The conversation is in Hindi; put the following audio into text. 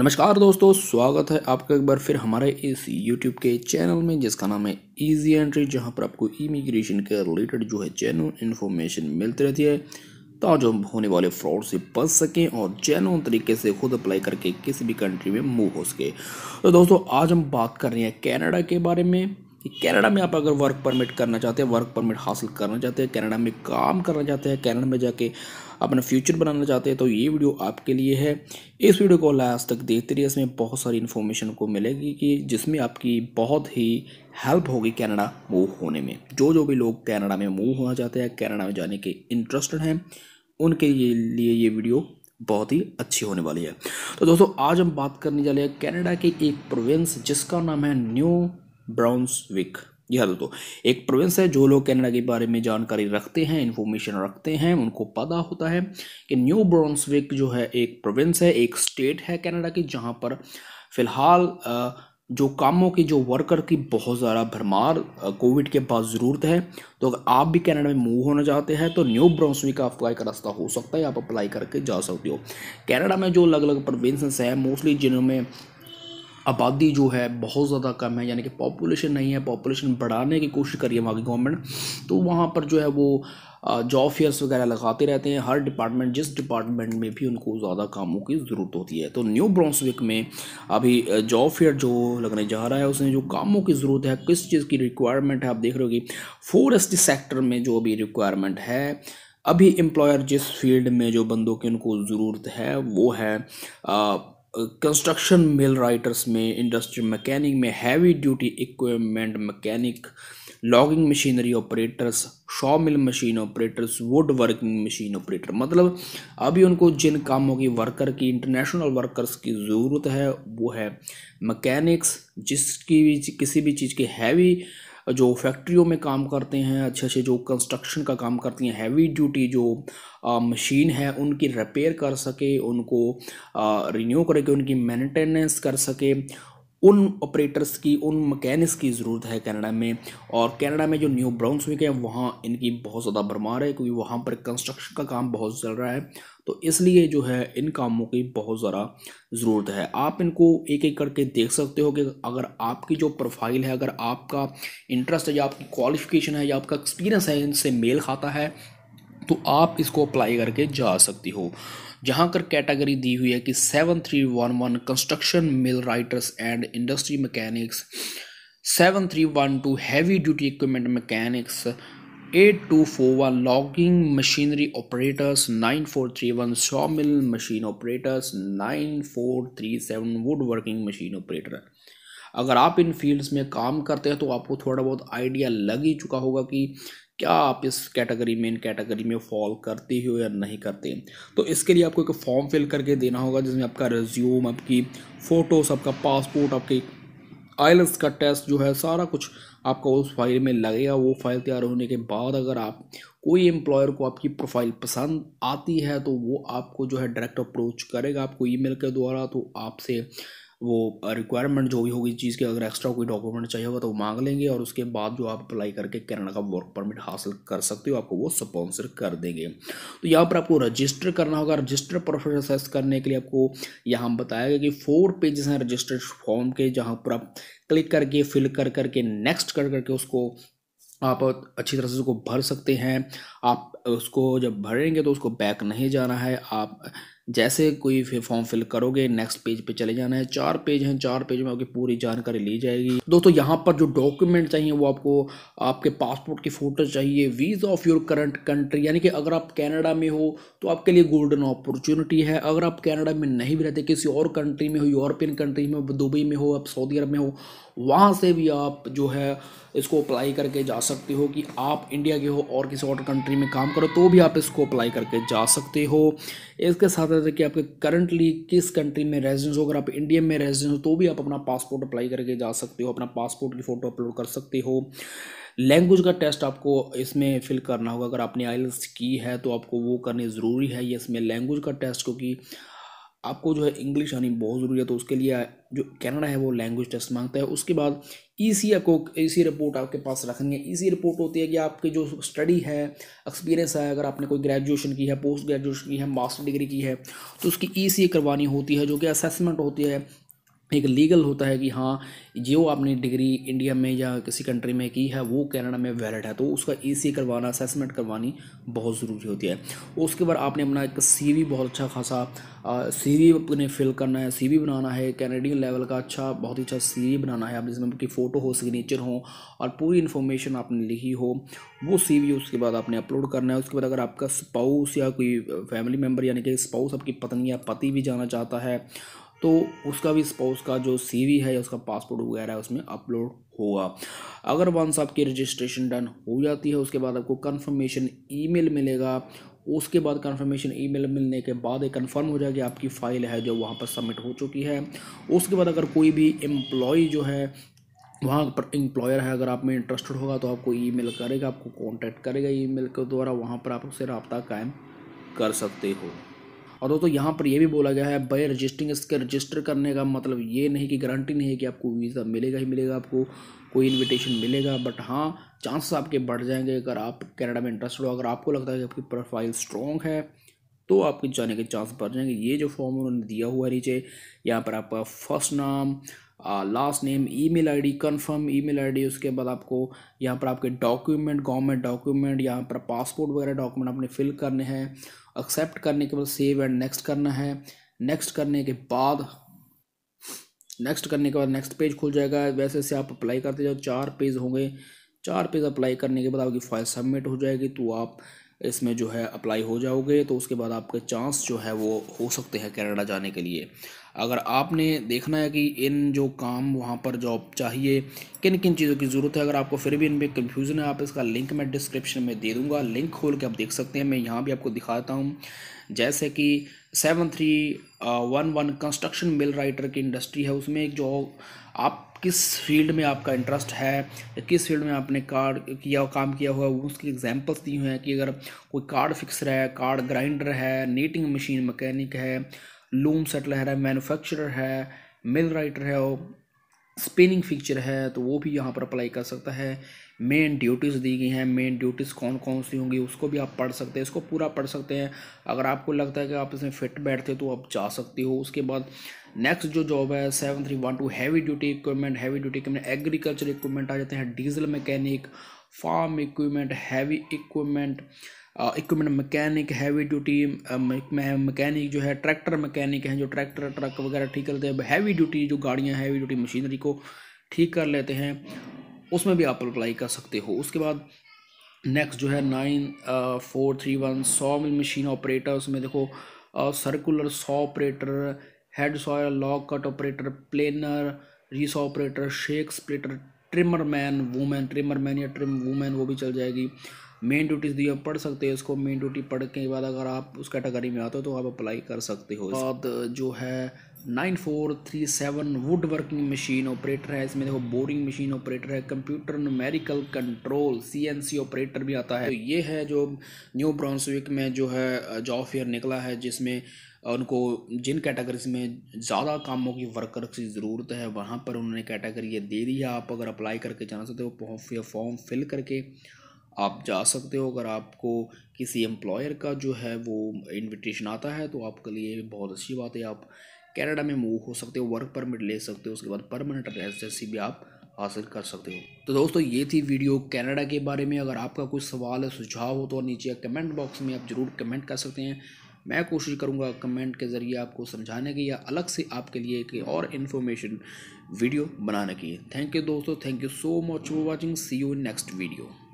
नमस्कार दोस्तों स्वागत है आपका एक बार फिर हमारे इस YouTube के चैनल में जिसका नाम है इजी एंट्री जहां पर आपको इमिग्रेशन के रिलेटेड जो है जेनुअन इन्फॉर्मेशन मिलती रहती है ताकि तो हम होने वाले फ्रॉड से बच सकें और जेनुअन तरीके से खुद अप्लाई करके किसी भी कंट्री में मूव हो सके तो दोस्तों आज हम बात कर रहे हैं कैनेडा के बारे में कनाडा में आप अगर वर्क परमिट करना चाहते हैं वर्क परमिट हासिल करना चाहते हैं कनाडा में काम करना चाहते हैं कनाडा में जाके अपना फ्यूचर बनाना चाहते हैं तो ये वीडियो आपके लिए है इस वीडियो को लास्ट तक देखते रहिए इसमें बहुत सारी इन्फॉर्मेशन को मिलेगी कि जिसमें आपकी बहुत ही हेल्प होगी कनाडा मूव होने में जो जो भी लोग कनाडा में मूव होना चाहते हैं कनाडा में जाने के इंटरेस्टेड हैं उनके लिए ये वीडियो बहुत ही अच्छी होने वाली है तो दोस्तों आज हम बात करने जा रहे हैं कैनेडा के एक प्रोविंस जिसका नाम है न्यू ब्राउन्स विक जी हाँ दोस्तों एक प्रोविंस है जो लोग कनाडा के बारे में जानकारी रखते हैं इन्फॉर्मेशन रखते हैं उनको पता होता है कि न्यू ब्रॉन्सविक जो है एक प्रोविंस है एक स्टेट है कनाडा की जहाँ पर फिलहाल जो कामों की जो वर्कर की बहुत ज़्यादा भरमार कोविड के बाद ज़रूरत है तो अगर आप भी कनाडा में मूव होना चाहते हैं तो न्यू ब्रॉन्सविक का अप्लाई का रास्ता हो सकता है आप अप्लाई करके जा सकते हो कनाडा में जो अलग अलग प्रोविंसेस हैं मोस्टली जिनमें आबादी जो है बहुत ज़्यादा कम है यानी कि पॉपुलेशन नहीं है पॉपुलेशन बढ़ाने की कोशिश करी है वहाँ की गवर्नमेंट तो वहाँ पर जो है वो जॉब फेयर्स वगैरह लगाते रहते हैं हर डिपार्टमेंट जिस डिपार्टमेंट में भी उनको ज़्यादा कामों की ज़रूरत होती है तो न्यू ब्रॉन्सविक में अभी जॉब फेयर जो लगने जा रहा है उसमें जो कामों की ज़रूरत है किस चीज़ की रिक्वायरमेंट है आप देख रहे हो कि सेक्टर में जो अभी रिक्वायरमेंट है अभी एम्प्लॉयर जिस फील्ड में जो बंदों की उनको ज़रूरत है वो है आ, कंस्ट्रक्शन मिल राइटर्स में इंडस्ट्री मैकेनिक में heavy duty equipment mechanic logging machinery operators sawmill machine operators would working machine operator मतलब अभी उनको जिन कामों की वर्कर की इंटरनेशनल वर्कर्स की ज़रूरत है वो है मैकेनिक्स जिसकी भी किसी भी चीज़ के हैवी जो फैक्ट्रियों में काम करते हैं अच्छे अच्छे जो कंस्ट्रक्शन का काम करती हैं हैवी ड्यूटी जो मशीन है उनकी रिपेयर कर सके उनको रिन्यू करके उनकी मेंटेनेंस कर सके उन ऑपरेटर्स की उन मकैनिक्स की ज़रूरत है कनाडा में और कनाडा में जो न्यू ब्राउन्सविक है वहाँ इनकी बहुत ज़्यादा भरमार है क्योंकि वहाँ पर कंस्ट्रक्शन का काम बहुत चल रहा है तो इसलिए जो है इन कामों की बहुत ज़्यादा ज़रूरत है आप इनको एक एक करके देख सकते हो कि अगर आपकी जो प्रोफाइल है अगर आपका इंटरेस्ट है या आपकी क्वालिफिकेशन है या आपका एक्सपीरियंस है इनसे मेल खाता है तो आप इसको अप्लाई करके जा सकती हो जहाँ कर कैटेगरी दी हुई है कि seven three one one construction millwrights and industry mechanics seven three one two heavy duty equipment mechanics eight two four one logging machinery operators nine four three one sawmill machine operators nine four three seven would working machine operator अगर आप इन फील्ड्स में काम करते हैं तो आपको थोड़ा बहुत आइडिया लग ही चुका होगा कि क्या आप इस कैटेगरी में इन कैटेगरी में फॉल करते हो या नहीं करते तो इसके लिए आपको एक फॉर्म फिल करके देना होगा जिसमें आपका रिज्यूम आपकी फ़ोटोस आपका पासपोर्ट आपके आइल्स का टेस्ट जो है सारा कुछ आपका उस फाइल में लगेगा वो फाइल तैयार होने के बाद अगर आप कोई एम्प्लॉयर को आपकी प्रोफाइल पसंद आती है तो वो आपको जो है डायरेक्ट अप्रोच करेगा आपको ईमेल के द्वारा तो आपसे वो रिक्वायरमेंट जो भी होगी चीज़ के अगर एक्स्ट्रा कोई डॉक्यूमेंट चाहिए होगा तो वो मांग लेंगे और उसके बाद जो आप अप्लाई करके कनाडा का वर्क परमिट हासिल कर सकते हो आपको वो स्पॉन्सर कर देंगे तो यहाँ पर आपको रजिस्टर करना होगा रजिस्टर प्रोसेस करने के लिए आपको यहाँ बताया गया कि फोर पेजेस हैं रजिस्टर्ड फॉर्म के जहाँ पर आप क्लिक करके फिल कर करके नेक्स्ट कर करके उसको आप अच्छी तरह से उसको भर सकते हैं आप उसको जब भरेंगे तो उसको बैक नहीं जाना है आप जैसे कोई फॉर्म फिल करोगे नेक्स्ट पेज पे चले जाना है चार पेज हैं चार पेज में आपकी पूरी जानकारी ली जाएगी दोस्तों यहाँ पर जो डॉक्यूमेंट चाहिए वो आपको आपके पासपोर्ट की फ़ोटो चाहिए visa of your current country यानी कि अगर आप कैनेडा में हो तो आपके लिए गोल्डन अपॉर्चुनिटी है अगर आप कैनेडा में नहीं भी रहते किसी और कंट्री में हो यूरोपियन कंट्री में दुबई में हो आप सऊदी अरब में हो वहाँ से भी आप जो है इसको अप्लाई करके जा सकते हो कि आप इंडिया के हो और किसी और कंट्री में काम करो तो भी आप इसको अप्लाई करके जा सकते हो इसके साथ पता था कि आपके करंटली किस कंट्री में रेजिडेंस हो अगर आप इंडिया में रेजिडेंस हो तो भी आप अपना पासपोर्ट अप्लाई करके जा सकते हो अपना पासपोर्ट की फ़ोटो अपलोड कर सकते हो लैंग्वेज का टेस्ट आपको इसमें फिल करना होगा अगर आपने आइल्स की है तो आपको वो करनी ज़रूरी है ये इसमें लैंग्वेज का टेस्ट क्योंकि आपको जो है इंग्लिश आनी बहुत ज़रूरी है तो उसके लिए जो कनाडा है वो लैंग्वेज टेस्ट मांगता है उसके बाद ईसी आपको ईसी रिपोर्ट आपके पास रखेंगे ईसी रिपोर्ट होती है कि आपके जो स्टडी है एक्सपीरियंस है अगर आपने कोई ग्रेजुएशन की है पोस्ट ग्रेजुएशन की है मास्टर डिग्री की है तो उसकी ईसी करवानी होती है जो कि असेसमेंट होती है एक लीगल होता है कि हाँ जो आपने डिग्री इंडिया में या किसी कंट्री में की है वो कनाडा में वैलिड है तो उसका ई सी करवाना असेसमेंट करवानी बहुत ज़रूरी होती है उसके बाद आपने अपना एक सी वी बहुत अच्छा खासा सी वी अपने फिल करना है सी वी बनाना है कैनेडियन लेवल का अच्छा बहुत ही अच्छा सी वी बनाना है आप जिसमें आपकी फ़ोटो हो सिग्नेचर हो और पूरी इन्फॉर्मेशन आपने लिखी हो वो सी वी उसके बाद आपने अपलोड करना है उसके बाद अगर आपका स्पाउस या कोई फैमिली मेम्बर यानी कि स्पाउस आपकी पत्नी या पति भी जाना चाहता है तो उसका भी स्पाउस का जो सी है या उसका पासपोर्ट वगैरह है उसमें अपलोड होगा अगर वंस आपकी रजिस्ट्रेशन डन हो जाती है उसके बाद आपको कन्फर्मेशन ई मिलेगा उसके बाद कंफर्मेशन ईमेल मिलने के बाद एक कंफर्म हो जाएगा आपकी फ़ाइल है जो वहाँ पर सबमिट हो चुकी है उसके बाद अगर कोई भी एम्प्लॉय जो है वहाँ पर एम्प्लॉयर है अगर आप में इंटरेस्टेड होगा तो आपको ईमेल करेगा आपको कांटेक्ट करेगा ईमेल के द्वारा वहाँ पर आप उससे रबता कायम कर सकते हो और दोस्तों यहाँ पर यह भी बोला गया है बाई रजिस्टिंग इसके रजिस्टर करने का मतलब ये नहीं कि गारंटी नहीं है कि आपको वीज़ा मिलेगा ही मिलेगा आपको कोई इनविटेशन मिलेगा बट हाँ चांसेस आपके बढ़ जाएंगे अगर आप कनाडा में इंटरेस्टेड हो अगर आपको लगता है कि आपकी प्रोफाइल स्ट्रॉन्ग है तो आपके जाने के चांस बढ़ जाएंगे ये जो फॉर्म उन्होंने दिया हुआ है नीचे यहाँ पर आपका फर्स्ट नाम last name email ID confirm email ID उसके बाद आपको यहाँ पर आपके डॉक्यूमेंट गवर्नमेंट डॉक्यूमेंट यहाँ पर पासपोर्ट वगैरह डॉक्यूमेंट आपने फिल करने हैं एक्सेप्ट करने के बाद सेव एंड नेक्स्ट करना है नेक्स्ट करने के बाद नेक्स्ट करने के बाद नेक्स्ट पेज खुल जाएगा वैसे से आप अप्लाई करते जाओ चार पेज होंगे चार पेज अप्लाई करने के बाद आपकी फाइल सबमिट हो जाएगी तो आप इसमें जो है अप्लाई हो जाओगे तो उसके बाद आपके चांस जो है वो हो सकते हैं कनाडा जाने के लिए अगर आपने देखना है कि इन जो काम वहाँ पर जॉब चाहिए किन किन चीज़ों की ज़रूरत है अगर आपको फिर भी इनमें कन्फ्यूज़न है आप इसका लिंक मैं डिस्क्रिप्शन में दे दूँगा लिंक खोल के आप देख सकते हैं मैं यहाँ भी आपको दिखाता हूँ जैसे कि seven three one one construction mill writer की इंडस्ट्री है उसमें एक जो आप किस फील्ड में आपका इंटरेस्ट है किस फील्ड में आपने कार्ड किया काम किया हुआ है उसकी एग्जांपल्स दी हुई हैं कि अगर कोई कार्ड फिक्सर है कार्ड ग्राइंडर है नीटिंग मशीन मैकेनिक है लूम सेटलर है मैनुफेक्चरर है मिल राइटर है और स्पिनिंग फीचर है तो वो भी यहाँ पर अप्लाई कर सकता है मेन ड्यूटीज़ दी गई हैं मेन ड्यूटीज़ कौन कौन सी होंगी उसको भी आप पढ़ सकते हैं इसको पूरा पढ़ सकते हैं अगर आपको लगता है कि आप इसमें फिट बैठते हो तो आप जा सकते हो उसके बाद नेक्स्ट जो जॉब है seven three one two heavy duty equipment heavy duty equipment agriculture equipment आ जाते हैं diesel mechanic farm equipment heavy equipment equipment mechanic heavy duty mechanic जो है ट्रैक्टर मकैनिक हैं जो ट्रैक्टर ट्रक वगैरह ठीक करते हैं हैवी ड्यूटी जो गाड़ियाँ हैवी ड्यूटी मशीनरी को ठीक कर लेते हैं उसमें भी आप अप्लाई कर सकते हो उसके बाद नेक्स्ट जो है नाइन फोर थ्री वन सौ मिल मशीन ऑपरेटर उसमें देखो circular saw operator head sawyer lock cut operator planer resaw operator shake splitter trimmer man woman trimmer man या ट्रिम वूमेन वो भी चल जाएगी मेन ड्यूटीज दी आप पढ़ सकते हो इसको मेन ड्यूटी पढ़ के बाद अगर आप उस कैटेगरी में आते हो तो आप अप्लाई कर सकते हो बाद जो है nine four three seven would working machine operator है इसमें देखो बोरिंग मशीन ऑपरेटर है computer numerical control CNC operator भी आता है तो ये है जो न्यू ब्राउन्सविक में जो है जॉब फेयर निकला है जिसमें उनको जिन कैटेगरीज में ज़्यादा कामों की वर्कर की ज़रूरत है वहाँ पर उन्होंने कैटेगरी ये दे दी है आप अगर अप्लाई करके जाना चाहते हो फॉर्म फिल करके आप जा सकते हो अगर आपको किसी एम्प्लॉयर का जो है वो इनविटेशन आता है तो आपके लिए बहुत अच्छी बात है आप कनाडा में मूव हो सकते हो वर्क परमिट ले सकते हो उसके बाद परमानेंट रेजिडेंसी भी आप हासिल कर सकते हो तो दोस्तों ये थी वीडियो कनाडा के बारे में अगर आपका कोई सवाल है सुझाव हो तो नीचे कमेंट बॉक्स में आप ज़रूर कमेंट कर सकते हैं मैं कोशिश करूँगा कमेंट के ज़रिए आपको समझाने की या अलग से आपके लिए एक और इन्फॉर्मेशन वीडियो बनाने की थैंक यू दोस्तों thank you so much for watching see you next video